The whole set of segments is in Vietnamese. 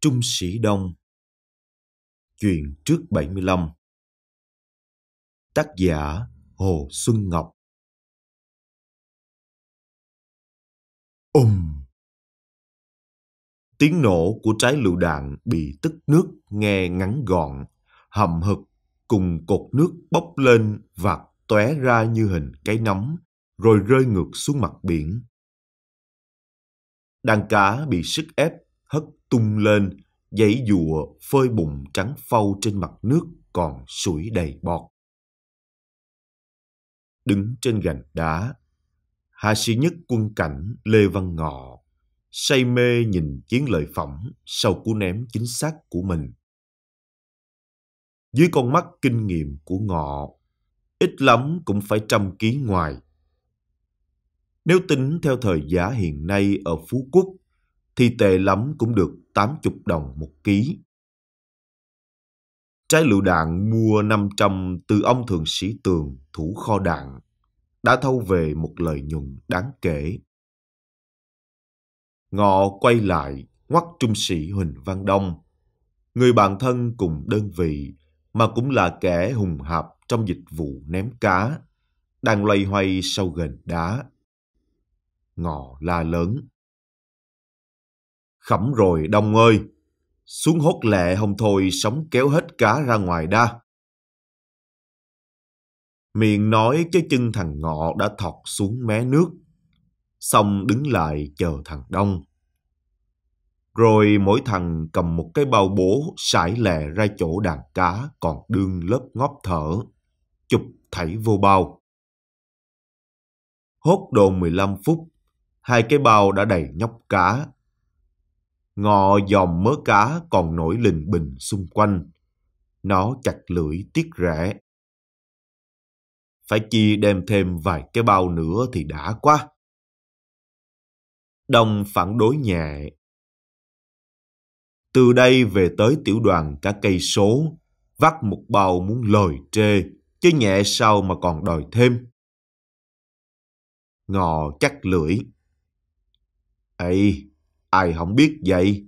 Trung Sĩ Đông Chuyện trước 75 Tác giả Hồ Xuân Ngọc Ùm Tiếng nổ của trái lựu đạn bị tức nước nghe ngắn gọn, hầm hực cùng cột nước bốc lên và tóe ra như hình cái nấm, rồi rơi ngược xuống mặt biển. Đàn cá bị sức ép hất tung lên, giấy dùa phơi bụng trắng phau trên mặt nước còn sủi đầy bọt. Đứng trên gành đá, hạ sĩ nhất quân cảnh Lê Văn Ngọ say mê nhìn chiến lợi phẩm sau cú ném chính xác của mình. Dưới con mắt kinh nghiệm của Ngọ, ít lắm cũng phải trăm ký ngoài. Nếu tính theo thời giá hiện nay ở Phú Quốc, thì tệ lắm cũng được 80 đồng một ký. Trái lựu đạn mua 500 từ ông thường sĩ Tường, thủ kho đạn, đã thâu về một lợi nhuận đáng kể. Ngọ quay lại, ngoắc trung sĩ Huỳnh Văn Đông, người bạn thân cùng đơn vị mà cũng là kẻ hùng hạp trong dịch vụ ném cá, đang loay hoay sau gần đá. Ngọ la lớn khẩm rồi đông ơi. Xuống hốt lẹ hồng thôi sống kéo hết cá ra ngoài đa. Miệng nói chứ chân thằng ngọ đã thọt xuống mé nước. Xong đứng lại chờ thằng Đông. Rồi mỗi thằng cầm một cái bao bố sải lè ra chỗ đàn cá còn đương lớp ngóp thở. Chụp thảy vô bao. Hốt đồ 15 phút, hai cái bao đã đầy nhóc cá ngò dòm mớ cá còn nổi lình bình xung quanh. Nó chặt lưỡi tiếc rẻ. Phải chi đem thêm vài cái bao nữa thì đã quá. Đồng phản đối nhẹ. Từ đây về tới tiểu đoàn cả cây số, vắt một bao muốn lời trê, chứ nhẹ sao mà còn đòi thêm. Ngò chắc lưỡi. ấy Ai không biết vậy?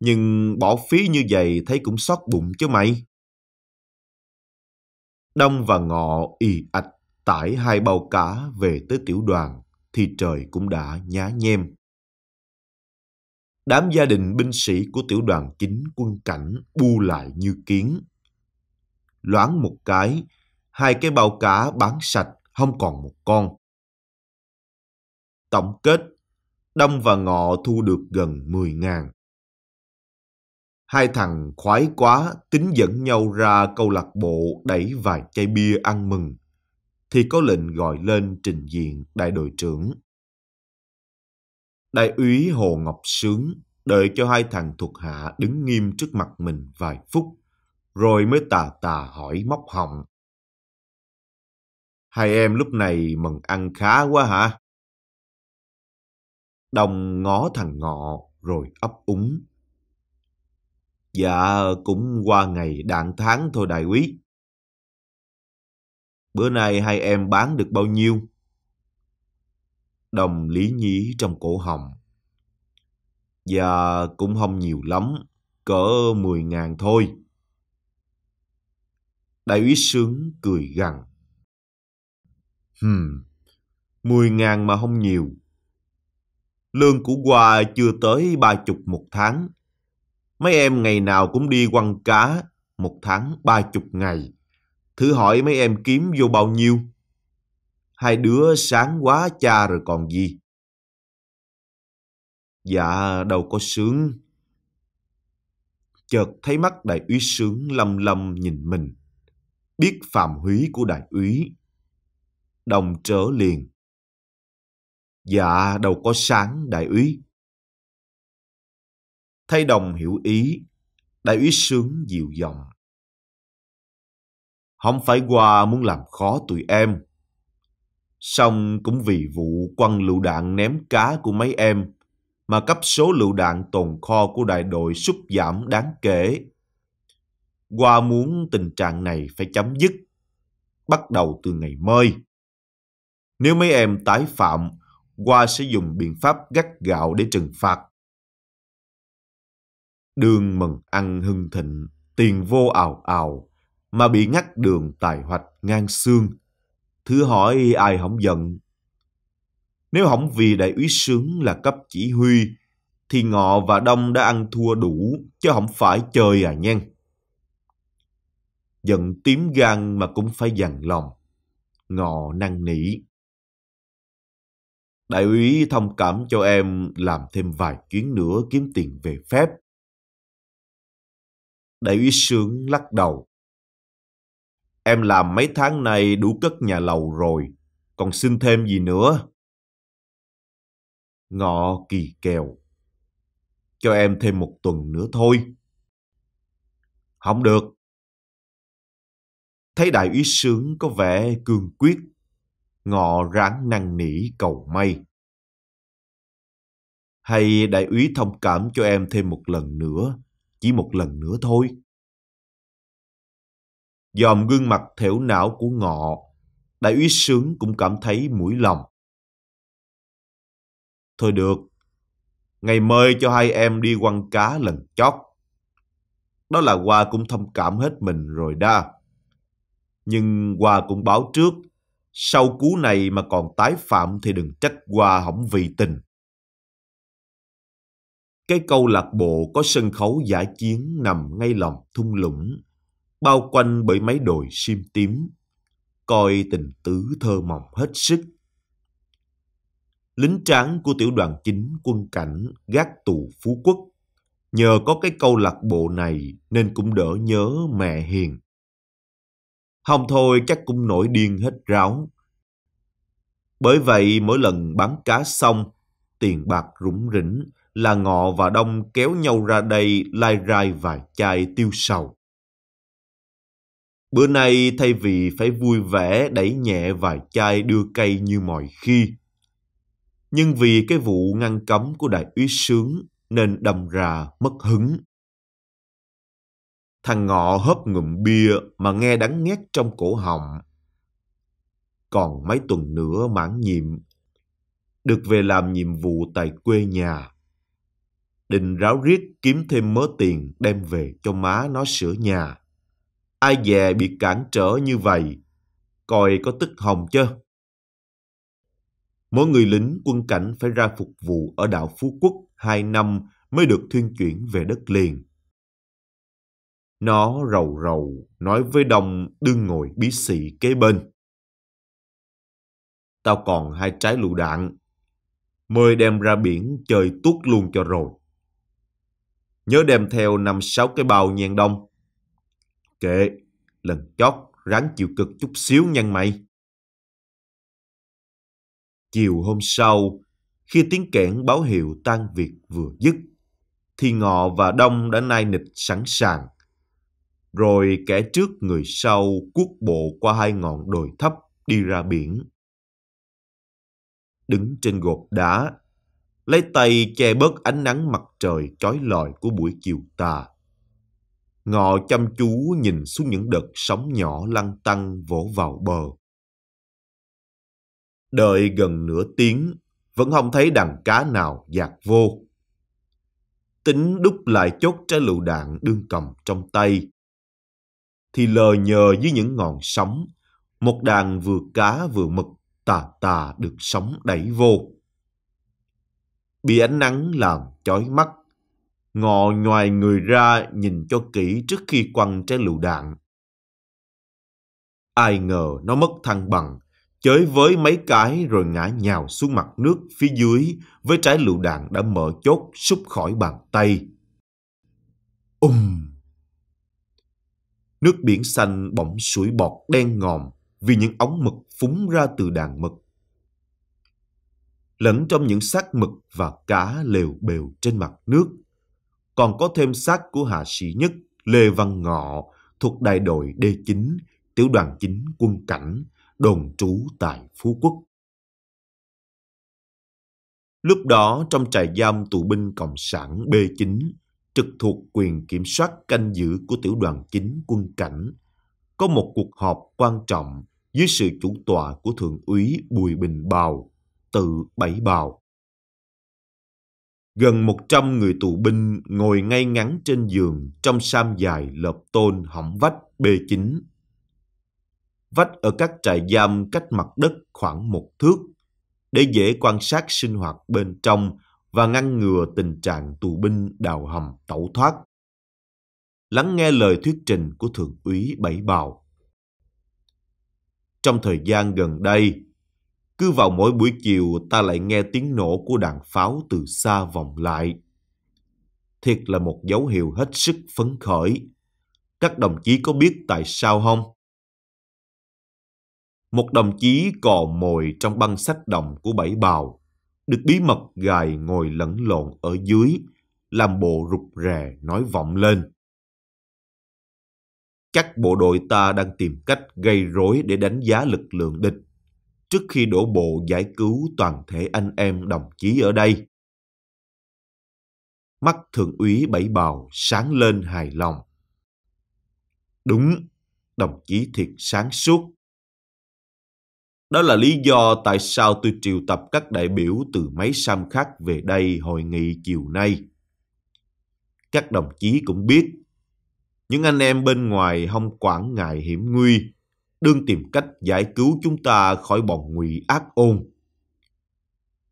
Nhưng bỏ phí như vậy thấy cũng xót bụng chứ mày. Đông và Ngọ y ạch tải hai bao cá về tới tiểu đoàn thì trời cũng đã nhá nhem. Đám gia đình binh sĩ của tiểu đoàn chính quân cảnh bu lại như kiến. Loáng một cái, hai cái bao cá bán sạch không còn một con. Tổng kết Đông và Ngọ thu được gần 10 ngàn. Hai thằng khoái quá tính dẫn nhau ra câu lạc bộ đẩy vài chai bia ăn mừng. Thì có lệnh gọi lên trình diện đại đội trưởng. Đại úy Hồ Ngọc Sướng đợi cho hai thằng thuộc hạ đứng nghiêm trước mặt mình vài phút, rồi mới tà tà hỏi móc họng. Hai em lúc này mừng ăn khá quá hả? Đồng ngó thằng ngọ rồi ấp úng. Dạ, cũng qua ngày đạn tháng thôi đại quý. Bữa nay hai em bán được bao nhiêu? Đồng lý nhí trong cổ họng. Dạ, cũng không nhiều lắm, cỡ 10 ngàn thôi. Đại úy sướng cười gằn. Hừm, 10 ngàn mà không nhiều, Lương của Hoa chưa tới ba chục một tháng. Mấy em ngày nào cũng đi quăng cá, một tháng ba chục ngày. Thử hỏi mấy em kiếm vô bao nhiêu? Hai đứa sáng quá cha rồi còn gì? Dạ đâu có sướng. Chợt thấy mắt đại úy sướng lâm lâm nhìn mình. Biết phạm húy của đại úy. Đồng trở liền. Dạ đâu có sáng đại úy. Thay đồng hiểu ý, đại úy sướng dịu giọng. Không phải qua muốn làm khó tụi em. Xong cũng vì vụ quăng lựu đạn ném cá của mấy em mà cấp số lựu đạn tồn kho của đại đội sụt giảm đáng kể. Qua muốn tình trạng này phải chấm dứt, bắt đầu từ ngày mới. Nếu mấy em tái phạm qua sẽ dùng biện pháp gắt gạo để trừng phạt. Đường mừng ăn hưng thịnh, tiền vô ào ào, mà bị ngắt đường tài hoạch ngang xương. Thứ hỏi ai hổng giận. Nếu hổng vì đại úy sướng là cấp chỉ huy, thì ngọ và đông đã ăn thua đủ, chứ hổng phải chơi à nhen. Giận tím gan mà cũng phải dằn lòng. Ngọ năng nỉ. Đại úy thông cảm cho em làm thêm vài chuyến nữa kiếm tiền về phép. Đại úy sướng lắc đầu. Em làm mấy tháng nay đủ cất nhà lầu rồi, còn xin thêm gì nữa? Ngọ kỳ kèo. Cho em thêm một tuần nữa thôi. Không được. Thấy đại úy sướng có vẻ cương quyết ngọ ráng năn nỉ cầu may. Hay đại úy thông cảm cho em thêm một lần nữa, chỉ một lần nữa thôi. Dòm gương mặt thẻo não của ngọ, đại úy sướng cũng cảm thấy mũi lòng. Thôi được, ngày mời cho hai em đi quăng cá lần chót. Đó là Hoa cũng thông cảm hết mình rồi đa. Nhưng Hoa cũng báo trước sau cú này mà còn tái phạm thì đừng trách qua hỏng vì tình. Cái câu lạc bộ có sân khấu giả chiến nằm ngay lòng thung lũng, bao quanh bởi mấy đồi sim tím, coi tình tứ thơ mộng hết sức. Lính tráng của tiểu đoàn chính quân cảnh gác tù Phú Quốc, nhờ có cái câu lạc bộ này nên cũng đỡ nhớ mẹ hiền Hồng thôi chắc cũng nổi điên hết ráo. Bởi vậy mỗi lần bán cá xong, tiền bạc rủng rỉnh là Ngọ và Đông kéo nhau ra đây lai rai vài chai tiêu sầu. Bữa nay thay vì phải vui vẻ đẩy nhẹ vài chai đưa cây như mọi khi, nhưng vì cái vụ ngăn cấm của đại úy sướng nên đâm ra mất hứng. Thằng ngọ hớp ngụm bia mà nghe đắng ngắt trong cổ họng. Còn mấy tuần nữa mãn nhiệm, được về làm nhiệm vụ tại quê nhà. Định ráo riết kiếm thêm mớ tiền đem về cho má nó sửa nhà. Ai dè bị cản trở như vậy, coi có tức hồng chưa? Mỗi người lính quân cảnh phải ra phục vụ ở đảo Phú Quốc 2 năm mới được thuyên chuyển về đất liền nó rầu rầu nói với Đông đương ngồi bí xị kế bên. Tao còn hai trái lựu đạn. mời đem ra biển chơi tuốt luôn cho rồi. Nhớ đem theo năm sáu cái bao nhang đông. Kệ, lần chót ráng chịu cực chút xíu nhăn mày. Chiều hôm sau, khi tiếng kẽn báo hiệu tan việc vừa dứt, thì Ngọ và Đông đã nai nịch sẵn sàng rồi kẻ trước người sau cuốc bộ qua hai ngọn đồi thấp đi ra biển. Đứng trên gột đá, lấy tay che bớt ánh nắng mặt trời chói lọi của buổi chiều tà. Ngọ chăm chú nhìn xuống những đợt sóng nhỏ lăn tăn vỗ vào bờ. Đợi gần nửa tiếng, vẫn không thấy đàn cá nào dạt vô. Tính đúc lại chốt trái lựu đạn đương cầm trong tay, thì lờ nhờ dưới những ngọn sóng. Một đàn vừa cá vừa mực tà tà được sóng đẩy vô. Bị ánh nắng làm chói mắt, ngọ ngoài người ra nhìn cho kỹ trước khi quăng trái lựu đạn. Ai ngờ nó mất thăng bằng, chới với mấy cái rồi ngã nhào xuống mặt nước phía dưới với trái lựu đạn đã mở chốt súc khỏi bàn tay. Ùm! Um. Nước biển xanh bỗng sủi bọt đen ngòm vì những ống mực phúng ra từ đàn mực. Lẫn trong những xác mực và cá lều bều trên mặt nước, còn có thêm xác của hạ sĩ nhất Lê Văn Ngọ thuộc đại đội D9, tiểu đoàn chính quân cảnh, đồn trú tại Phú Quốc. Lúc đó trong trại giam tù binh Cộng sản B9 trực thuộc quyền kiểm soát canh giữ của tiểu đoàn chính quân cảnh, có một cuộc họp quan trọng dưới sự chủ tọa của Thượng úy Bùi Bình Bào, tự Bảy Bào. Gần 100 người tù binh ngồi ngay ngắn trên giường trong sam dài lợp tôn hỏng vách B9. Vách ở các trại giam cách mặt đất khoảng một thước để dễ quan sát sinh hoạt bên trong và ngăn ngừa tình trạng tù binh đào hầm tẩu thoát. Lắng nghe lời thuyết trình của Thượng úy Bảy Bào. Trong thời gian gần đây, cứ vào mỗi buổi chiều ta lại nghe tiếng nổ của đạn pháo từ xa vọng lại. Thiệt là một dấu hiệu hết sức phấn khởi. Các đồng chí có biết tại sao không? Một đồng chí cò mồi trong băng sách đồng của Bảy Bào được bí mật gài ngồi lẫn lộn ở dưới, làm bộ rụt rè nói vọng lên. Chắc bộ đội ta đang tìm cách gây rối để đánh giá lực lượng địch trước khi đổ bộ giải cứu toàn thể anh em đồng chí ở đây. Mắt thượng úy bảy bào sáng lên hài lòng. Đúng, đồng chí thiệt sáng suốt. Đó là lý do tại sao tôi triệu tập các đại biểu từ mấy sam khác về đây hội nghị chiều nay. Các đồng chí cũng biết, những anh em bên ngoài không quản ngại hiểm nguy, đương tìm cách giải cứu chúng ta khỏi bọn ngụy ác ôn.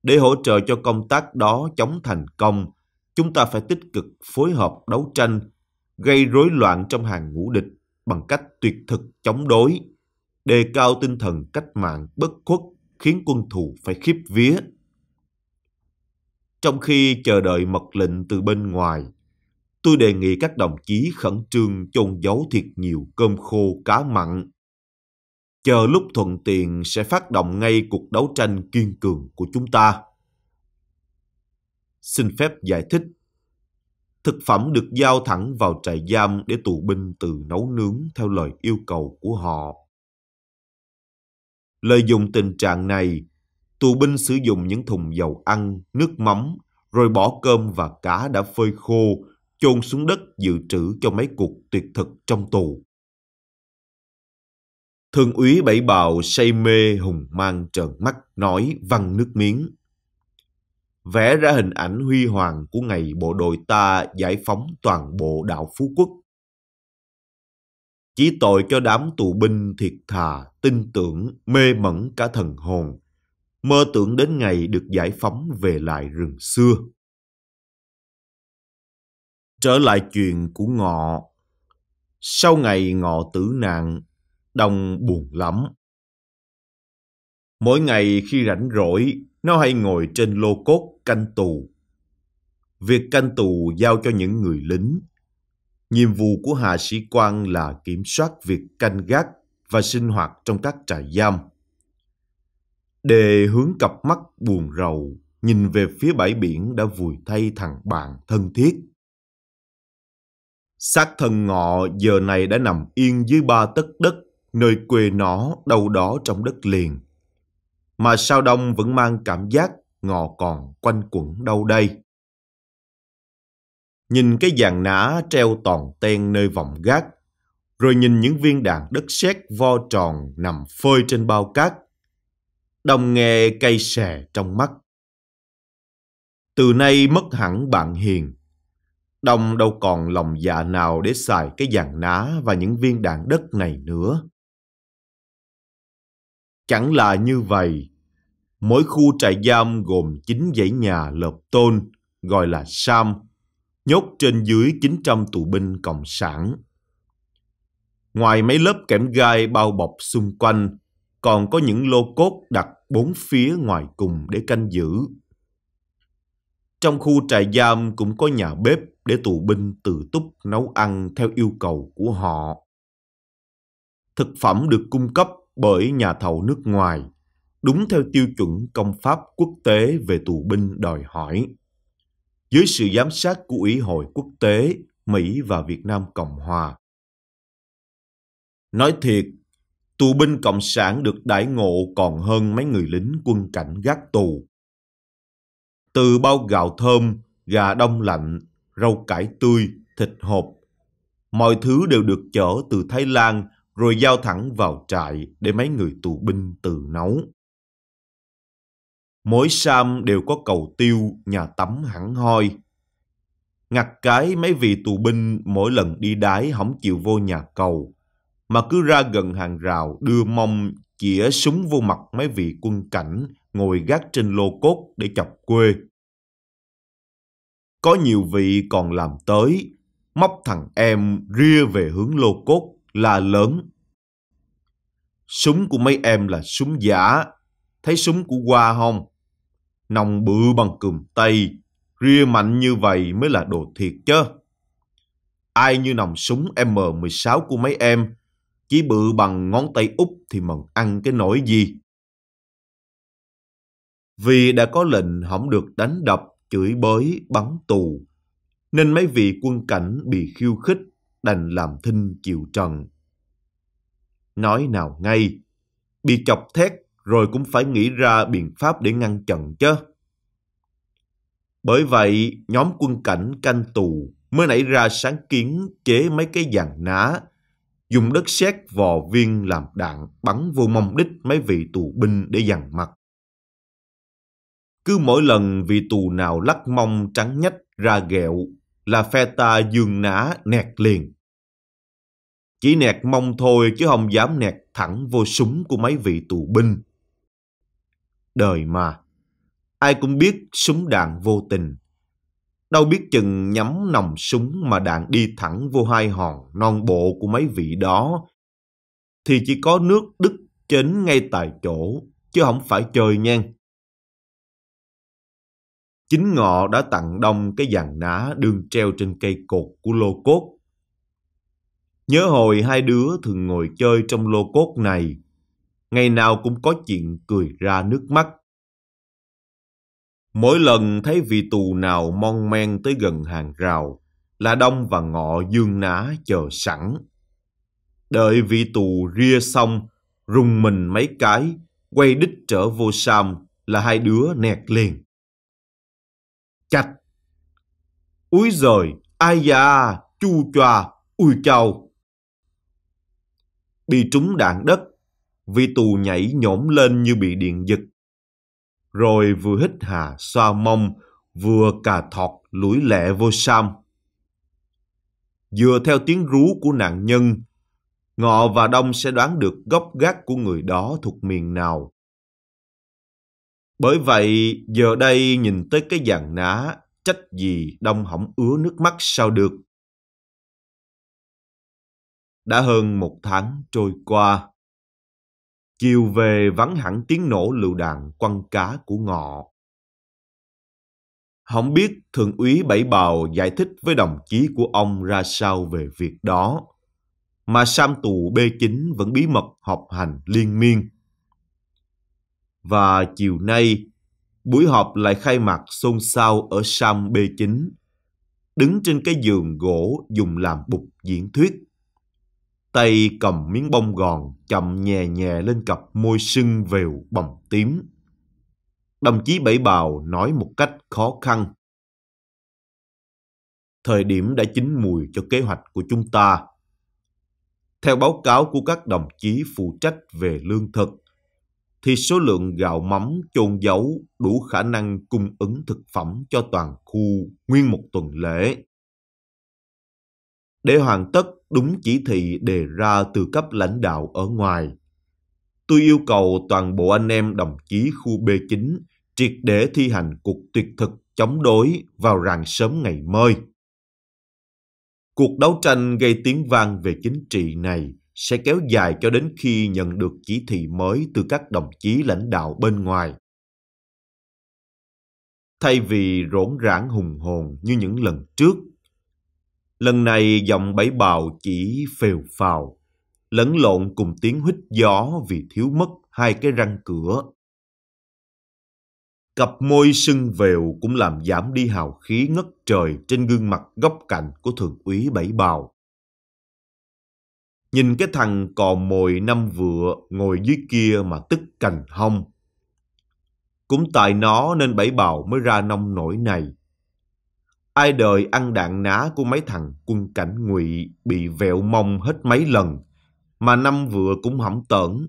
Để hỗ trợ cho công tác đó chống thành công, chúng ta phải tích cực phối hợp đấu tranh, gây rối loạn trong hàng ngũ địch bằng cách tuyệt thực chống đối, đề cao tinh thần cách mạng bất khuất khiến quân thù phải khiếp vía. Trong khi chờ đợi mật lệnh từ bên ngoài, tôi đề nghị các đồng chí khẩn trương chôn giấu thiệt nhiều cơm khô cá mặn. Chờ lúc thuận tiện sẽ phát động ngay cuộc đấu tranh kiên cường của chúng ta. Xin phép giải thích. Thực phẩm được giao thẳng vào trại giam để tù binh tự nấu nướng theo lời yêu cầu của họ Lợi dụng tình trạng này, tù binh sử dụng những thùng dầu ăn, nước mắm, rồi bỏ cơm và cá đã phơi khô, chôn xuống đất dự trữ cho mấy cuộc tuyệt thực trong tù. Thượng úy Bảy Bào say mê hùng mang trợn mắt nói văng nước miếng. Vẽ ra hình ảnh huy hoàng của ngày bộ đội ta giải phóng toàn bộ đảo Phú Quốc chỉ tội cho đám tù binh thiệt thà, tin tưởng, mê mẩn cả thần hồn, mơ tưởng đến ngày được giải phóng về lại rừng xưa. Trở lại chuyện của Ngọ. Sau ngày Ngọ tử nạn, Đông buồn lắm. Mỗi ngày khi rảnh rỗi, nó hay ngồi trên lô cốt canh tù. Việc canh tù giao cho những người lính, Nhiệm vụ của hạ sĩ quan là kiểm soát việc canh gác và sinh hoạt trong các trại giam. Đề hướng cặp mắt buồn rầu, nhìn về phía bãi biển đã vùi thay thằng bạn thân thiết. Xác thân ngọ giờ này đã nằm yên dưới ba tấc đất, nơi quê nó đâu đó trong đất liền. Mà sao đông vẫn mang cảm giác ngọ còn quanh quẩn đâu đây nhìn cái dàn nã treo toàn ten nơi vòng gác, rồi nhìn những viên đạn đất sét vo tròn nằm phơi trên bao cát, đồng nghe cây xè trong mắt. Từ nay mất hẳn bạn hiền, đồng đâu còn lòng dạ nào để xài cái dàn ná và những viên đạn đất này nữa. Chẳng là như vậy, mỗi khu trại giam gồm 9 dãy nhà lợp tôn, gọi là Sam, nhốt trên dưới 900 tù binh Cộng sản. Ngoài mấy lớp kẽm gai bao bọc xung quanh, còn có những lô cốt đặt bốn phía ngoài cùng để canh giữ. Trong khu trại giam cũng có nhà bếp để tù binh tự túc nấu ăn theo yêu cầu của họ. Thực phẩm được cung cấp bởi nhà thầu nước ngoài, đúng theo tiêu chuẩn công pháp quốc tế về tù binh đòi hỏi dưới sự giám sát của Ủy hội quốc tế Mỹ và Việt Nam Cộng Hòa. Nói thiệt, tù binh cộng sản được đãi ngộ còn hơn mấy người lính quân cảnh gác tù. Từ bao gạo thơm, gà đông lạnh, rau cải tươi, thịt hộp, mọi thứ đều được chở từ Thái Lan rồi giao thẳng vào trại để mấy người tù binh tự nấu mỗi sam đều có cầu tiêu, nhà tắm hẳn hoi. Ngặt cái mấy vị tù binh mỗi lần đi đái hỏng chịu vô nhà cầu, mà cứ ra gần hàng rào đưa mông chĩa súng vô mặt mấy vị quân cảnh ngồi gác trên lô cốt để chọc quê. Có nhiều vị còn làm tới, móc thằng em ria về hướng lô cốt là lớn. Súng của mấy em là súng giả, thấy súng của qua không? nòng bự bằng cùm tay, ria mạnh như vậy mới là đồ thiệt chứ. Ai như nòng súng M16 của mấy em, chỉ bự bằng ngón tay út thì mần ăn cái nỗi gì. Vì đã có lệnh không được đánh đập, chửi bới, bắn tù, nên mấy vị quân cảnh bị khiêu khích đành làm thinh chịu trần. Nói nào ngay, bị chọc thét rồi cũng phải nghĩ ra biện pháp để ngăn chặn chứ. Bởi vậy, nhóm quân cảnh canh tù mới nảy ra sáng kiến chế mấy cái dàn ná, dùng đất sét vò viên làm đạn bắn vô mong đích mấy vị tù binh để dằn mặt. Cứ mỗi lần vị tù nào lắc mông trắng nhách ra ghẹo là phe ta dương ná nẹt liền. Chỉ nẹt mông thôi chứ không dám nẹt thẳng vô súng của mấy vị tù binh đời mà. Ai cũng biết súng đạn vô tình. Đâu biết chừng nhắm nòng súng mà đạn đi thẳng vô hai hòn non bộ của mấy vị đó. Thì chỉ có nước đứt chến ngay tại chỗ, chứ không phải chơi nhen. Chính ngọ đã tặng đông cái dàn ná đường treo trên cây cột của lô cốt. Nhớ hồi hai đứa thường ngồi chơi trong lô cốt này, ngày nào cũng có chuyện cười ra nước mắt. Mỗi lần thấy vị tù nào mon men tới gần hàng rào, là đông và ngọ dương ná chờ sẵn. Đợi vị tù ria xong, rùng mình mấy cái, quay đích trở vô sam là hai đứa nẹt liền. Chạch! Úi giời! Ai da! Chu choa! Ui chào! Bị trúng đạn đất, vì tù nhảy nhổm lên như bị điện giật. Rồi vừa hít hà xoa mông, vừa cà thọt lũi lẹ vô Sam. Dựa theo tiếng rú của nạn nhân, Ngọ và Đông sẽ đoán được gốc gác của người đó thuộc miền nào. Bởi vậy, giờ đây nhìn tới cái dàn ná, trách gì Đông hỏng ứa nước mắt sao được. Đã hơn một tháng trôi qua, Chiều về vắng hẳn tiếng nổ lựu đạn quăng cá của ngọ. Không biết Thượng úy Bảy Bào giải thích với đồng chí của ông ra sao về việc đó. Mà Sam tù B9 vẫn bí mật họp hành liên miên. Và chiều nay, buổi họp lại khai mạc xôn xao ở Sam B9. Đứng trên cái giường gỗ dùng làm bục diễn thuyết tay cầm miếng bông gòn chậm nhẹ nhẹ lên cặp môi sưng vều bầm tím. Đồng chí Bảy Bào nói một cách khó khăn. Thời điểm đã chín mùi cho kế hoạch của chúng ta. Theo báo cáo của các đồng chí phụ trách về lương thực, thì số lượng gạo mắm chôn giấu đủ khả năng cung ứng thực phẩm cho toàn khu nguyên một tuần lễ để hoàn tất đúng chỉ thị đề ra từ cấp lãnh đạo ở ngoài. Tôi yêu cầu toàn bộ anh em đồng chí khu B9 triệt để thi hành cuộc tuyệt thực chống đối vào rạng sớm ngày mới. Cuộc đấu tranh gây tiếng vang về chính trị này sẽ kéo dài cho đến khi nhận được chỉ thị mới từ các đồng chí lãnh đạo bên ngoài. Thay vì rỗn rãng hùng hồn như những lần trước, Lần này giọng bảy bào chỉ phèo phào, lẫn lộn cùng tiếng hít gió vì thiếu mất hai cái răng cửa. Cặp môi sưng vèo cũng làm giảm đi hào khí ngất trời trên gương mặt góc cạnh của thượng úy bảy bào. Nhìn cái thằng cò mồi năm vừa ngồi dưới kia mà tức cành hông. Cũng tại nó nên bảy bào mới ra nông nổi này. Ai đời ăn đạn ná của mấy thằng quân cảnh ngụy bị vẹo mông hết mấy lần, mà năm vừa cũng hỏng tởn,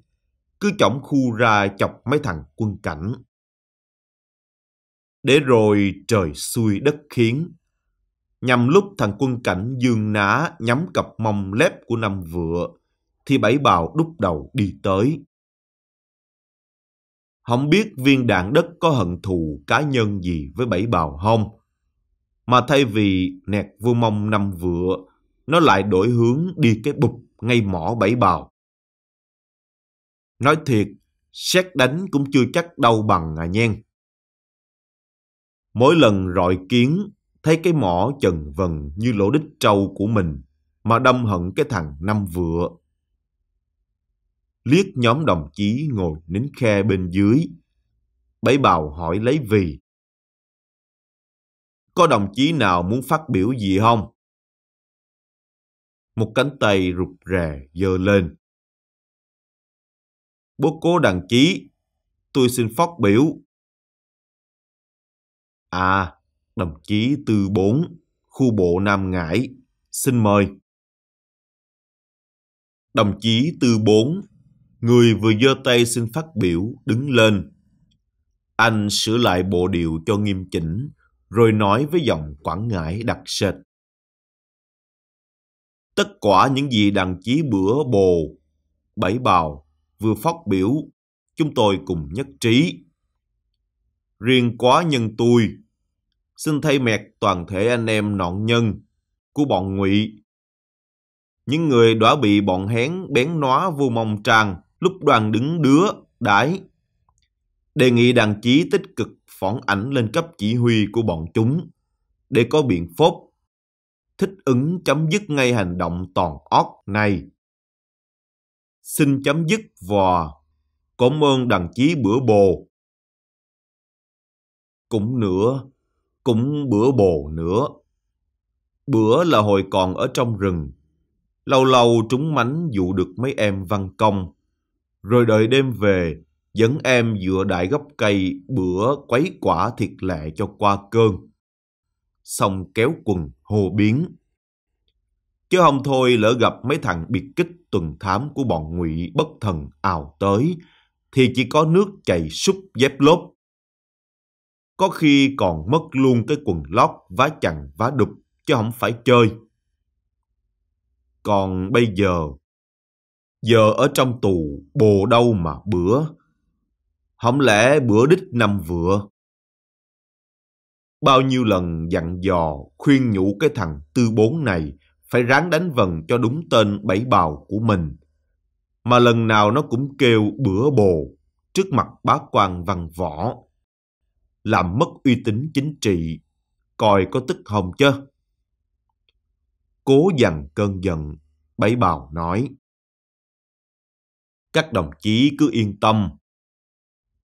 cứ chổng khu ra chọc mấy thằng quân cảnh. Để rồi trời xuôi đất khiến, nhằm lúc thằng quân cảnh dương ná nhắm cặp mông lép của năm vừa, thì bảy bào đúc đầu đi tới. Không biết viên đạn đất có hận thù cá nhân gì với bảy bào không? mà thay vì nẹt vô mông năm vựa, nó lại đổi hướng đi cái bụp ngay mỏ bảy bào. Nói thiệt, xét đánh cũng chưa chắc đâu bằng à nhen. Mỗi lần rọi kiến, thấy cái mỏ chần vần như lỗ đích trâu của mình mà đâm hận cái thằng năm vựa. Liếc nhóm đồng chí ngồi nín khe bên dưới, bấy bào hỏi lấy vì. Có đồng chí nào muốn phát biểu gì không? Một cánh tay rụt rè dơ lên. Bố cố đồng chí, tôi xin phát biểu. À, đồng chí Tư Bốn, khu bộ Nam Ngãi, xin mời. Đồng chí Tư Bốn, người vừa giơ tay xin phát biểu, đứng lên. Anh sửa lại bộ điều cho nghiêm chỉnh rồi nói với giọng quảng ngãi đặc sệt. Tất cả những gì đàn chí bữa bồ, bảy bào vừa phát biểu, chúng tôi cùng nhất trí. Riêng quá nhân tôi, xin thay mẹt toàn thể anh em nọn nhân của bọn ngụy. Những người đã bị bọn hén bén nóa vô mông tràng lúc đoàn đứng đứa, đãi Đề nghị đàn chí tích cực phỏn ảnh lên cấp chỉ huy của bọn chúng để có biện pháp thích ứng chấm dứt ngay hành động toàn óc này. Xin chấm dứt và cảm ơn đồng chí bữa bồ. Cũng nữa, cũng bữa bồ nữa. Bữa là hồi còn ở trong rừng. Lâu lâu trúng mánh dụ được mấy em văn công. Rồi đợi đêm về, dẫn em dựa đại gốc cây bữa quấy quả thiệt lệ cho qua cơn. Xong kéo quần hồ biến. Chứ không thôi lỡ gặp mấy thằng biệt kích tuần thám của bọn ngụy bất thần ào tới, thì chỉ có nước chảy súp dép lốp. Có khi còn mất luôn tới quần lót vá chằng vá đục chứ không phải chơi. Còn bây giờ, giờ ở trong tù bồ đâu mà bữa, hổng lẽ bữa đích năm vừa? Bao nhiêu lần dặn dò, khuyên nhủ cái thằng tư bốn này phải ráng đánh vần cho đúng tên bảy bào của mình. Mà lần nào nó cũng kêu bữa bồ trước mặt bá quan văn võ. Làm mất uy tín chính trị, coi có tức hồng chứ? Cố dằn cơn giận, bảy bào nói. Các đồng chí cứ yên tâm,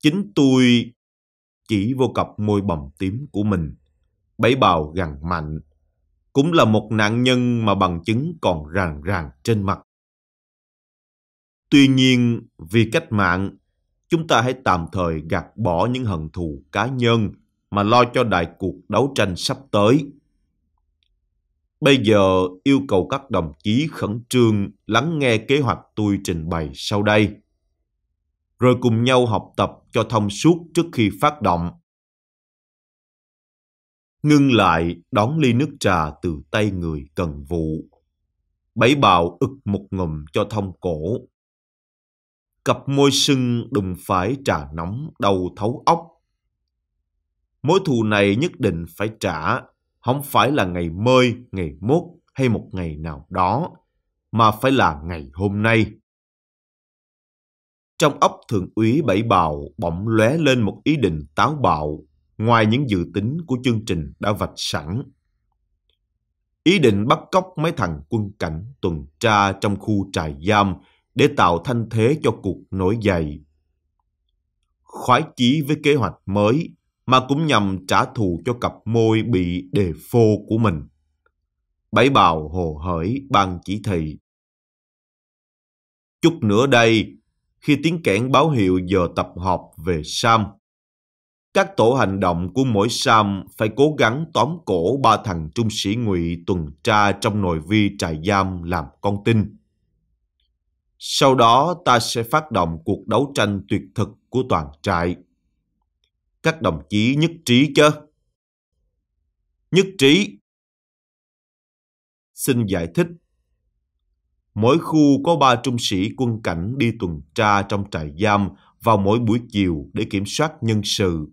Chính tôi chỉ vô cặp môi bầm tím của mình. bẫy bào gằn mạnh. Cũng là một nạn nhân mà bằng chứng còn ràng ràng trên mặt. Tuy nhiên, vì cách mạng, chúng ta hãy tạm thời gạt bỏ những hận thù cá nhân mà lo cho đại cuộc đấu tranh sắp tới. Bây giờ yêu cầu các đồng chí khẩn trương lắng nghe kế hoạch tôi trình bày sau đây. Rồi cùng nhau học tập cho thông suốt trước khi phát động. Ngưng lại đón ly nước trà từ tay người cần vụ. Bảy bào ực một ngụm cho thông cổ. Cặp môi sưng đùng phải trà nóng đầu thấu óc. Mối thù này nhất định phải trả, không phải là ngày mơi, ngày mốt hay một ngày nào đó, mà phải là ngày hôm nay. Trong óc thượng úy bảy bào bỗng lóe lên một ý định táo bạo ngoài những dự tính của chương trình đã vạch sẵn. Ý định bắt cóc mấy thằng quân cảnh tuần tra trong khu trại giam để tạo thanh thế cho cuộc nổi dậy. Khoái chí với kế hoạch mới mà cũng nhằm trả thù cho cặp môi bị đề phô của mình. Bảy bào hồ hởi ban chỉ thị. Chút nữa đây, khi tiếng kẽn báo hiệu giờ tập họp về Sam. Các tổ hành động của mỗi Sam phải cố gắng tóm cổ ba thằng trung sĩ ngụy tuần tra trong nội vi trại giam làm con tin. Sau đó ta sẽ phát động cuộc đấu tranh tuyệt thực của toàn trại. Các đồng chí nhất trí chứ? Nhất trí. Xin giải thích Mỗi khu có ba trung sĩ quân cảnh đi tuần tra trong trại giam vào mỗi buổi chiều để kiểm soát nhân sự.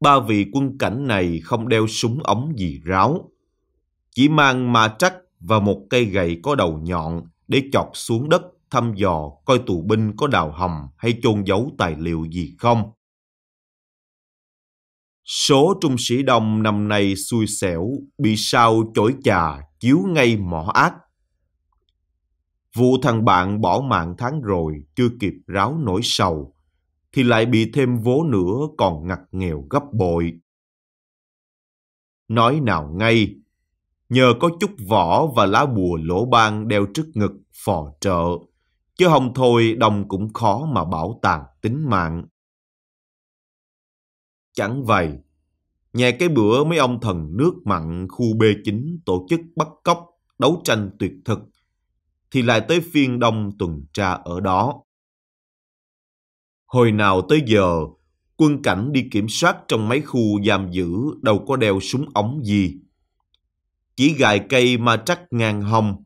Ba vị quân cảnh này không đeo súng ống gì ráo, chỉ mang ma trắc và một cây gậy có đầu nhọn để chọc xuống đất thăm dò coi tù binh có đào hầm hay chôn giấu tài liệu gì không. Số trung sĩ đồng năm nay xui xẻo, bị sao chổi chà, chiếu ngay mỏ ác. Vụ thằng bạn bỏ mạng tháng rồi chưa kịp ráo nỗi sầu, thì lại bị thêm vố nữa còn ngặt nghèo gấp bội. Nói nào ngay, nhờ có chút vỏ và lá bùa lỗ ban đeo trước ngực phò trợ, chứ hồng thôi đồng cũng khó mà bảo tàng tính mạng. Chẳng vậy, nhà cái bữa mấy ông thần nước mặn khu B9 tổ chức bắt cóc đấu tranh tuyệt thực thì lại tới phiên đông tuần tra ở đó. Hồi nào tới giờ, quân cảnh đi kiểm soát trong mấy khu giam giữ đâu có đeo súng ống gì. Chỉ gài cây ma trắc ngang hông,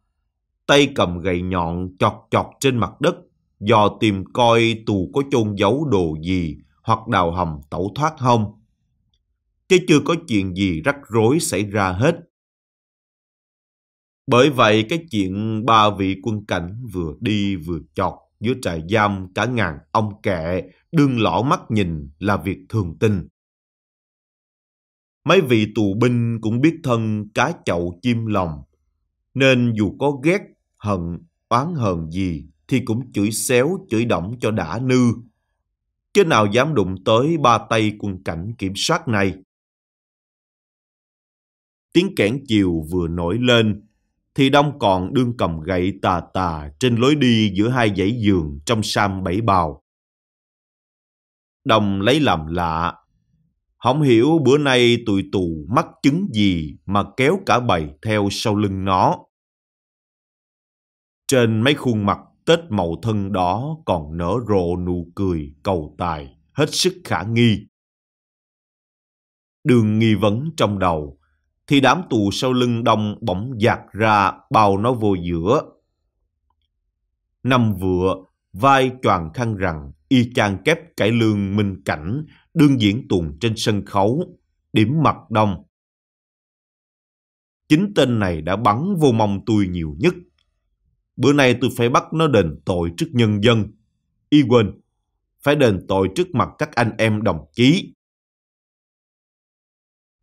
tay cầm gậy nhọn chọt chọt trên mặt đất, dò tìm coi tù có chôn giấu đồ gì hoặc đào hầm tẩu thoát không. Chứ chưa có chuyện gì rắc rối xảy ra hết. Bởi vậy cái chuyện ba vị quân cảnh vừa đi vừa chọt giữa trại giam cả ngàn ông kệ đương lỏ mắt nhìn là việc thường tình. Mấy vị tù binh cũng biết thân cá chậu chim lòng, nên dù có ghét, hận, oán hờn gì thì cũng chửi xéo, chửi động cho đã nư. Chứ nào dám đụng tới ba tay quân cảnh kiểm soát này. Tiếng kẽn chiều vừa nổi lên, thì Đông còn đương cầm gậy tà tà trên lối đi giữa hai dãy giường trong sam bảy bào. Đông lấy làm lạ. Không hiểu bữa nay tụi tù mắc chứng gì mà kéo cả bầy theo sau lưng nó. Trên mấy khuôn mặt tết màu thân đó còn nở rộ nụ cười cầu tài hết sức khả nghi. Đường nghi vấn trong đầu thì đám tù sau lưng đông bỗng giạt ra bao nó vô giữa. Năm vừa, vai choàng khăn rằng y chang kép cải lương minh cảnh đương diễn tuồng trên sân khấu điểm mặt đông chính tên này đã bắn vô mông tôi nhiều nhất bữa nay tôi phải bắt nó đền tội trước nhân dân y quên phải đền tội trước mặt các anh em đồng chí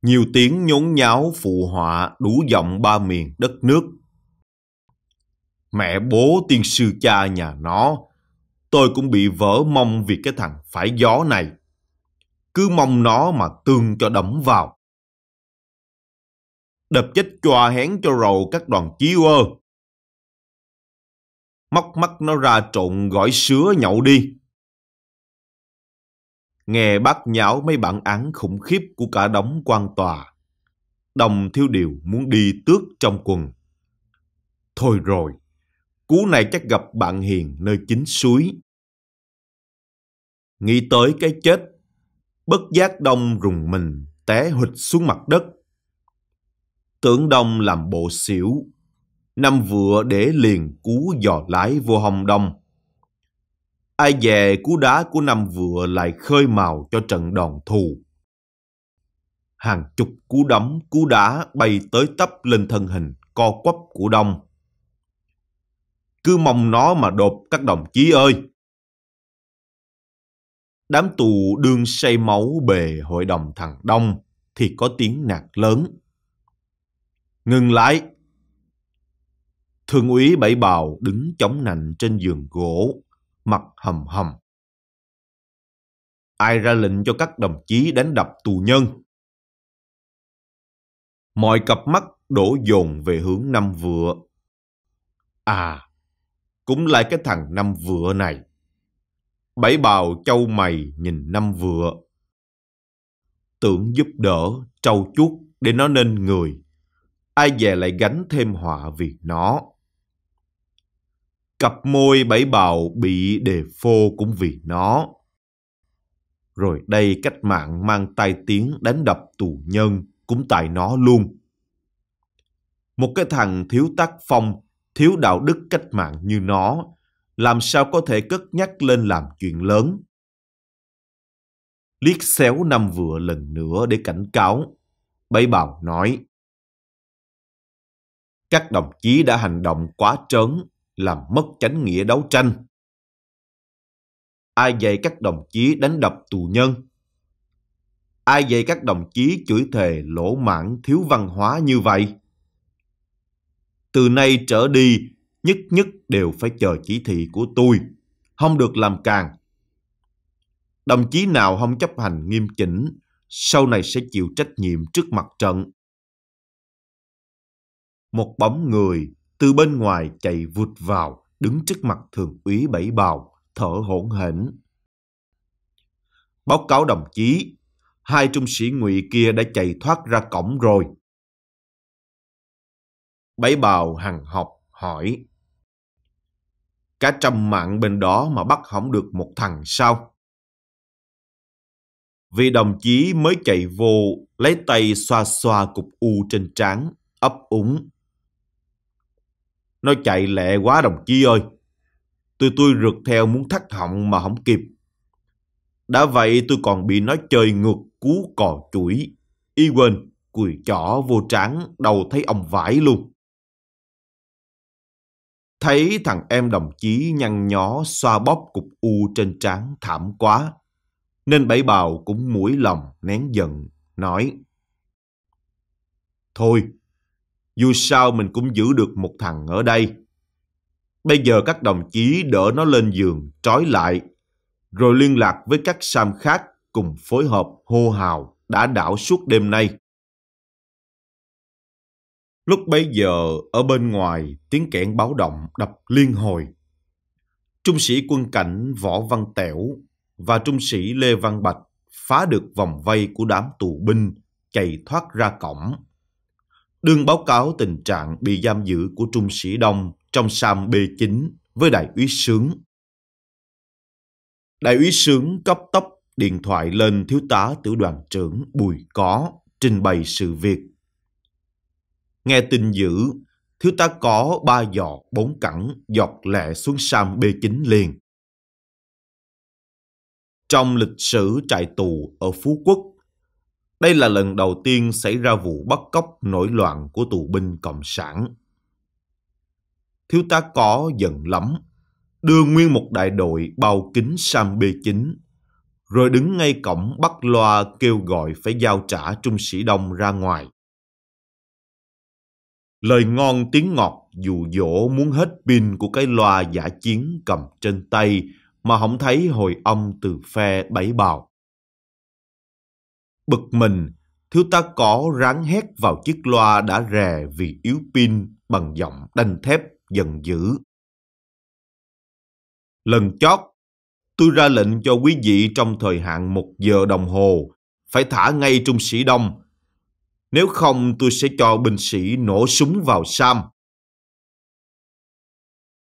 nhiều tiếng nhốn nháo phụ họa đủ giọng ba miền đất nước. Mẹ bố tiên sư cha nhà nó, tôi cũng bị vỡ mong vì cái thằng phải gió này. Cứ mong nó mà tương cho đấm vào. Đập chết choa hén cho rầu các đoàn chiêu ơ. Móc mắt nó ra trộn gỏi sứa nhậu đi nghe bác nháo mấy bản án khủng khiếp của cả đống quan tòa. Đồng thiếu điều muốn đi tước trong quần. Thôi rồi, cú này chắc gặp bạn hiền nơi chính suối. Nghĩ tới cái chết, bất giác đông rùng mình té hụt xuống mặt đất. Tưởng đông làm bộ xỉu, năm vừa để liền cú giò lái vô hồng đông Ai về cú đá của năm vừa lại khơi màu cho trận đòn thù. Hàng chục cú đấm, cú đá bay tới tấp lên thân hình co quắp của Đông. Cứ mong nó mà đột các đồng chí ơi! Đám tù đương say máu bề hội đồng thằng Đông thì có tiếng nạt lớn. Ngừng lại! Thượng úy Bảy Bào đứng chống nạnh trên giường gỗ, mặt hầm hầm. Ai ra lệnh cho các đồng chí đánh đập tù nhân? Mọi cặp mắt đổ dồn về hướng năm vừa. À, cũng lại cái thằng năm vừa này. Bảy bào châu mày nhìn năm vừa. Tưởng giúp đỡ, trâu chuốt để nó nên người. Ai về lại gánh thêm họa vì nó cặp môi bảy bào bị đề phô cũng vì nó. Rồi đây cách mạng mang tai tiếng đánh đập tù nhân cũng tại nó luôn. Một cái thằng thiếu tác phong, thiếu đạo đức cách mạng như nó, làm sao có thể cất nhắc lên làm chuyện lớn. Liếc xéo năm vừa lần nữa để cảnh cáo, bảy bào nói. Các đồng chí đã hành động quá trớn làm mất chánh nghĩa đấu tranh. Ai dạy các đồng chí đánh đập tù nhân? Ai dạy các đồng chí chửi thề lỗ mãn thiếu văn hóa như vậy? Từ nay trở đi, nhất nhất đều phải chờ chỉ thị của tôi, không được làm càng. Đồng chí nào không chấp hành nghiêm chỉnh, sau này sẽ chịu trách nhiệm trước mặt trận. Một bóng người từ bên ngoài chạy vụt vào, đứng trước mặt thường úy Bảy Bào, thở hổn hển. Báo cáo đồng chí, hai trung sĩ ngụy kia đã chạy thoát ra cổng rồi. Bảy Bào hằng học hỏi. Cả trăm mạng bên đó mà bắt hỏng được một thằng sao? Vì đồng chí mới chạy vô, lấy tay xoa xoa cục u trên trán, ấp úng nó chạy lẹ quá đồng chí ơi. Tôi tôi rượt theo muốn thắt họng mà không kịp. Đã vậy tôi còn bị nó chơi ngược cú cò chuỗi. Y quên, quỳ chỏ vô trán đầu thấy ông vải luôn. Thấy thằng em đồng chí nhăn nhó xoa bóp cục u trên trán thảm quá. Nên bảy bào cũng mũi lòng nén giận, nói Thôi, dù sao mình cũng giữ được một thằng ở đây. Bây giờ các đồng chí đỡ nó lên giường, trói lại, rồi liên lạc với các sam khác cùng phối hợp hô hào đã đảo suốt đêm nay. Lúc bấy giờ, ở bên ngoài, tiếng kẽn báo động đập liên hồi. Trung sĩ quân cảnh Võ Văn Tẻo và trung sĩ Lê Văn Bạch phá được vòng vây của đám tù binh chạy thoát ra cổng đương báo cáo tình trạng bị giam giữ của Trung sĩ Đông trong Sam B9 với đại úy Sướng. Đại úy Sướng cấp tốc điện thoại lên thiếu tá tiểu đoàn trưởng Bùi Có trình bày sự việc. Nghe tin dữ, thiếu tá có ba giọt bốn cẳng giọt lẹ xuống Sam B9 liền. Trong lịch sử trại tù ở Phú Quốc đây là lần đầu tiên xảy ra vụ bắt cóc nổi loạn của tù binh Cộng sản. Thiếu tá có giận lắm, đưa nguyên một đại đội bao kính Sam B9, rồi đứng ngay cổng bắt loa kêu gọi phải giao trả trung sĩ Đông ra ngoài. Lời ngon tiếng ngọt dù dỗ muốn hết pin của cái loa giả chiến cầm trên tay mà không thấy hồi âm từ phe bảy bào. Bực mình, thiếu tá có ráng hét vào chiếc loa đã rè vì yếu pin bằng giọng đanh thép giận dữ. Lần chót, tôi ra lệnh cho quý vị trong thời hạn một giờ đồng hồ phải thả ngay trung sĩ Đông. Nếu không tôi sẽ cho binh sĩ nổ súng vào Sam.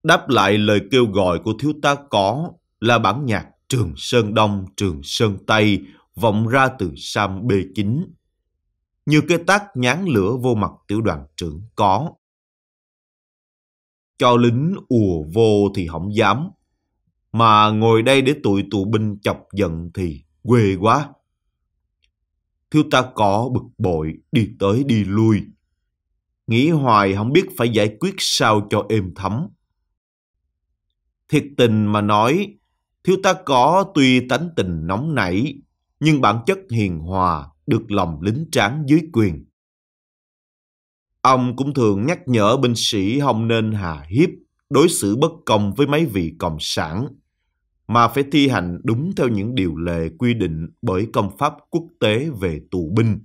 Đáp lại lời kêu gọi của thiếu tá có là bản nhạc Trường Sơn Đông, Trường Sơn Tây vọng ra từ sam bê kính. Như cái tác nhán lửa vô mặt tiểu đoàn trưởng có. Cho lính ùa vô thì không dám, mà ngồi đây để tụi tù binh chọc giận thì quê quá. Thiếu ta có bực bội, đi tới đi lui. Nghĩ hoài không biết phải giải quyết sao cho êm thấm. Thiệt tình mà nói, thiếu ta có tuy tánh tình nóng nảy, nhưng bản chất hiền hòa được lòng lính tráng dưới quyền. Ông cũng thường nhắc nhở binh sĩ không nên hà hiếp, đối xử bất công với mấy vị cộng sản, mà phải thi hành đúng theo những điều lệ quy định bởi công pháp quốc tế về tù binh.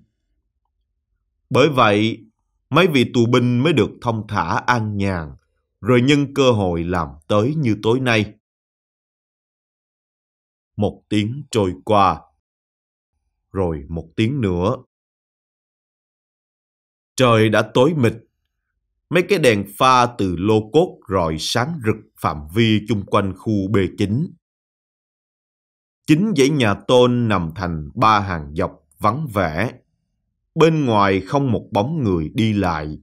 Bởi vậy, mấy vị tù binh mới được thông thả an nhàn, rồi nhân cơ hội làm tới như tối nay. Một tiếng trôi qua, rồi một tiếng nữa. Trời đã tối mịt, mấy cái đèn pha từ lô cốt rọi sáng rực phạm vi chung quanh khu B9. Chính dãy nhà tôn nằm thành ba hàng dọc vắng vẻ. Bên ngoài không một bóng người đi lại.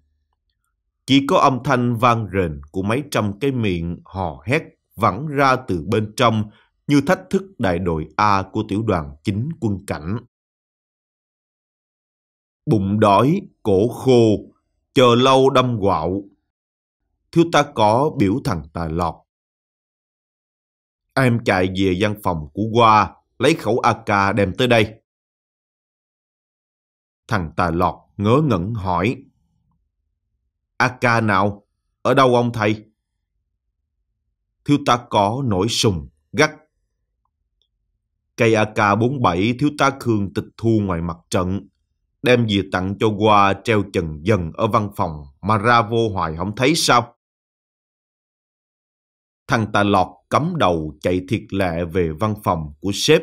Chỉ có âm thanh vang rền của mấy trăm cái miệng hò hét vẳng ra từ bên trong như thách thức đại đội A của tiểu đoàn chính quân cảnh bụng đói, cổ khô, chờ lâu đâm quạo. Thiếu tá có biểu thằng Tài Lọt. Em chạy về văn phòng của qua lấy khẩu AK đem tới đây. Thằng Tài Lọt ngớ ngẩn hỏi. AK nào? Ở đâu ông thầy? Thiếu tá có nổi sùng, gắt. Cây AK-47 thiếu tá Khương tịch thu ngoài mặt trận đem gì tặng cho qua treo trần dần ở văn phòng mà ra vô hoài không thấy sao? Thằng ta Lọt cắm đầu chạy thiệt lệ về văn phòng của sếp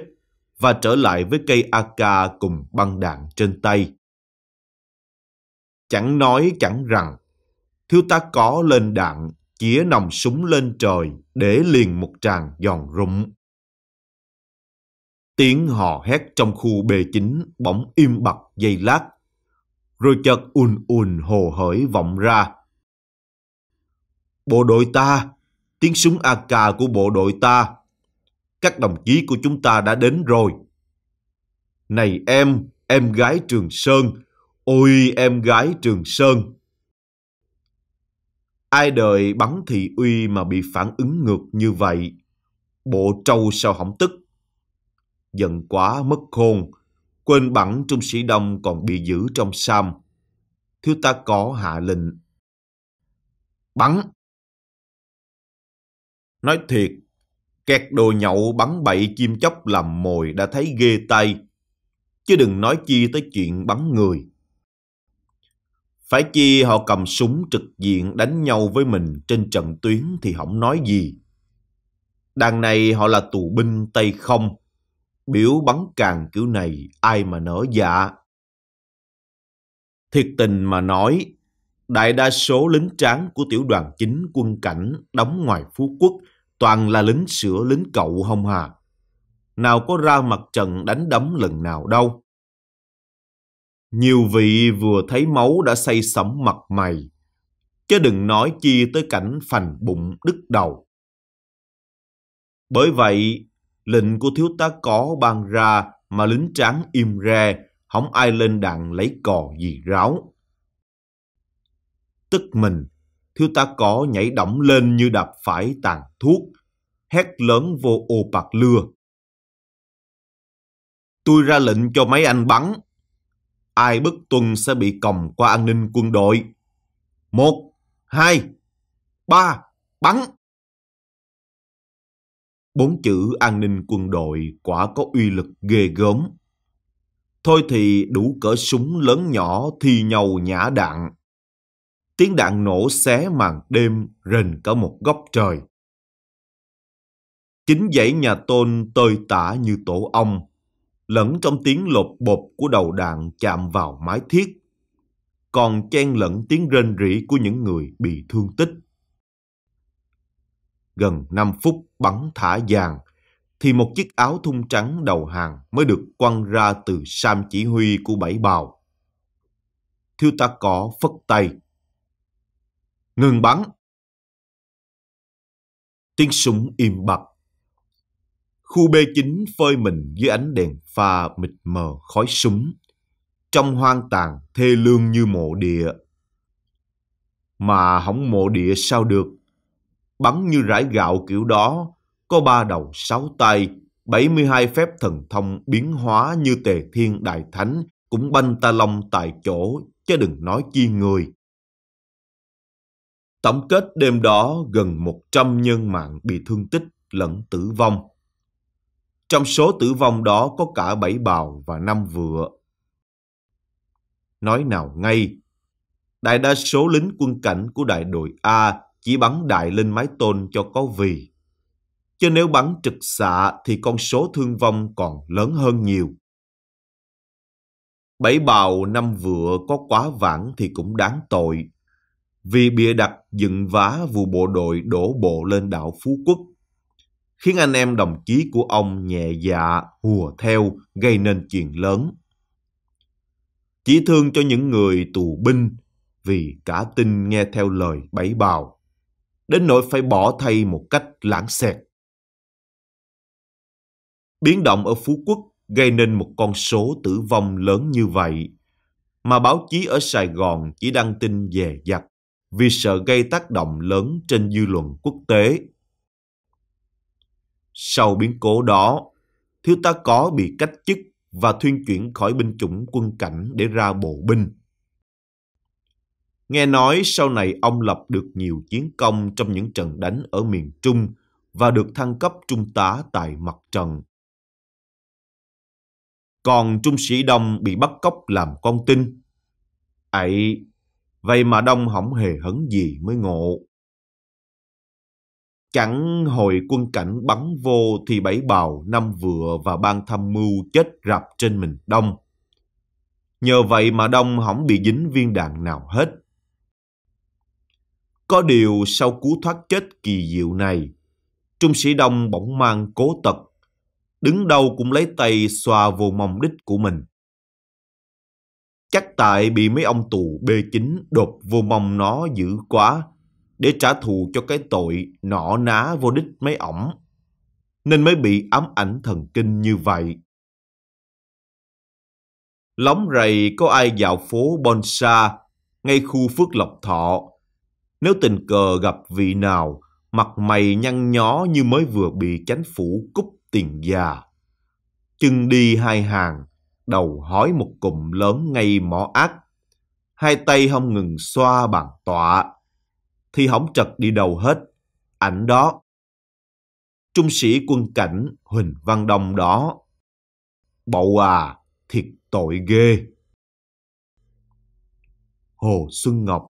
và trở lại với cây AK cùng băng đạn trên tay. Chẳng nói chẳng rằng, thiếu tá có lên đạn, chĩa nòng súng lên trời để liền một tràng giòn rụng. Tiếng hò hét trong khu B9 bỗng im bặt giây lát, rồi chợt ùn ùn hồ hởi vọng ra. Bộ đội ta, tiếng súng AK của bộ đội ta, các đồng chí của chúng ta đã đến rồi. Này em, em gái Trường Sơn, ôi em gái Trường Sơn. Ai đợi bắn thị uy mà bị phản ứng ngược như vậy, bộ trâu sao hỏng tức giận quá mất khôn, quên bẵng trung sĩ đông còn bị giữ trong sam. Thiếu ta có hạ lệnh. Bắn! Nói thiệt, kẹt đồ nhậu bắn bậy chim chóc làm mồi đã thấy ghê tay, chứ đừng nói chi tới chuyện bắn người. Phải chi họ cầm súng trực diện đánh nhau với mình trên trận tuyến thì không nói gì. Đàn này họ là tù binh Tây không, Biểu bắn càng kiểu này ai mà nỡ dạ. Thiệt tình mà nói, đại đa số lính tráng của tiểu đoàn chính quân cảnh đóng ngoài Phú Quốc toàn là lính sửa lính cậu không hà. Nào có ra mặt trận đánh đấm lần nào đâu. Nhiều vị vừa thấy máu đã say sẩm mặt mày, chứ đừng nói chi tới cảnh phành bụng đứt đầu. Bởi vậy, Lệnh của thiếu tá có ban ra mà lính tráng im re, không ai lên đạn lấy cò gì ráo. Tức mình, thiếu tá có nhảy đỏng lên như đạp phải tàn thuốc, hét lớn vô ô bạc lưa. Tôi ra lệnh cho mấy anh bắn. Ai bất tuân sẽ bị còng qua an ninh quân đội. Một, hai, ba, bắn! bốn chữ an ninh quân đội quả có uy lực ghê gớm. Thôi thì đủ cỡ súng lớn nhỏ thi nhau nhả đạn. Tiếng đạn nổ xé màn đêm rền cả một góc trời. Chính dãy nhà tôn tơi tả như tổ ong, lẫn trong tiếng lột bột của đầu đạn chạm vào mái thiết, còn chen lẫn tiếng rên rỉ của những người bị thương tích gần 5 phút bắn thả giàn, thì một chiếc áo thun trắng đầu hàng mới được quăng ra từ sam chỉ huy của bảy bào. Thiếu tá có phất tay. Ngừng bắn! Tiếng súng im bặt. Khu B9 phơi mình dưới ánh đèn pha mịt mờ khói súng. Trong hoang tàn thê lương như mộ địa. Mà hỏng mộ địa sao được bắn như rải gạo kiểu đó, có ba đầu sáu tay, 72 phép thần thông biến hóa như tề thiên đại thánh cũng banh ta long tại chỗ, chứ đừng nói chi người. Tổng kết đêm đó gần 100 nhân mạng bị thương tích lẫn tử vong. Trong số tử vong đó có cả bảy bào và năm vựa. Nói nào ngay, đại đa số lính quân cảnh của đại đội A chỉ bắn đại lên mái tôn cho có vì. Chứ nếu bắn trực xạ thì con số thương vong còn lớn hơn nhiều. Bảy bào năm vừa có quá vãng thì cũng đáng tội. Vì bịa đặt dựng vá vụ bộ đội đổ bộ lên đảo Phú Quốc, khiến anh em đồng chí của ông nhẹ dạ, hùa theo, gây nên chuyện lớn. Chỉ thương cho những người tù binh vì cả tin nghe theo lời bảy bào đến nỗi phải bỏ thay một cách lãng xẹt. Biến động ở Phú Quốc gây nên một con số tử vong lớn như vậy, mà báo chí ở Sài Gòn chỉ đăng tin về giặc vì sợ gây tác động lớn trên dư luận quốc tế. Sau biến cố đó, thiếu tá có bị cách chức và thuyên chuyển khỏi binh chủng quân cảnh để ra bộ binh. Nghe nói sau này ông lập được nhiều chiến công trong những trận đánh ở miền Trung và được thăng cấp trung tá tại mặt trận. Còn trung sĩ Đông bị bắt cóc làm con tin. Ấy, vậy mà Đông không hề hấn gì mới ngộ. Chẳng hồi quân cảnh bắn vô thì bảy bào, năm vừa và ban tham mưu chết rạp trên mình Đông. Nhờ vậy mà Đông không bị dính viên đạn nào hết. Có điều sau cú thoát chết kỳ diệu này, Trung sĩ Đông bỗng mang cố tật, đứng đâu cũng lấy tay xòa vô mông đích của mình. Chắc tại bị mấy ông tù B9 đột vô mông nó dữ quá, để trả thù cho cái tội nọ ná vô đích mấy ổng, nên mới bị ám ảnh thần kinh như vậy. Lóng rầy có ai dạo phố Bonsa, ngay khu Phước Lộc Thọ, nếu tình cờ gặp vị nào, mặt mày nhăn nhó như mới vừa bị chánh phủ cúp tiền già. Chân đi hai hàng, đầu hói một cụm lớn ngay mỏ ác. Hai tay không ngừng xoa bàn tọa. thì hỏng trật đi đầu hết, ảnh đó. Trung sĩ quân cảnh Huỳnh Văn Đông đó. Bậu à, thiệt tội ghê. Hồ Xuân Ngọc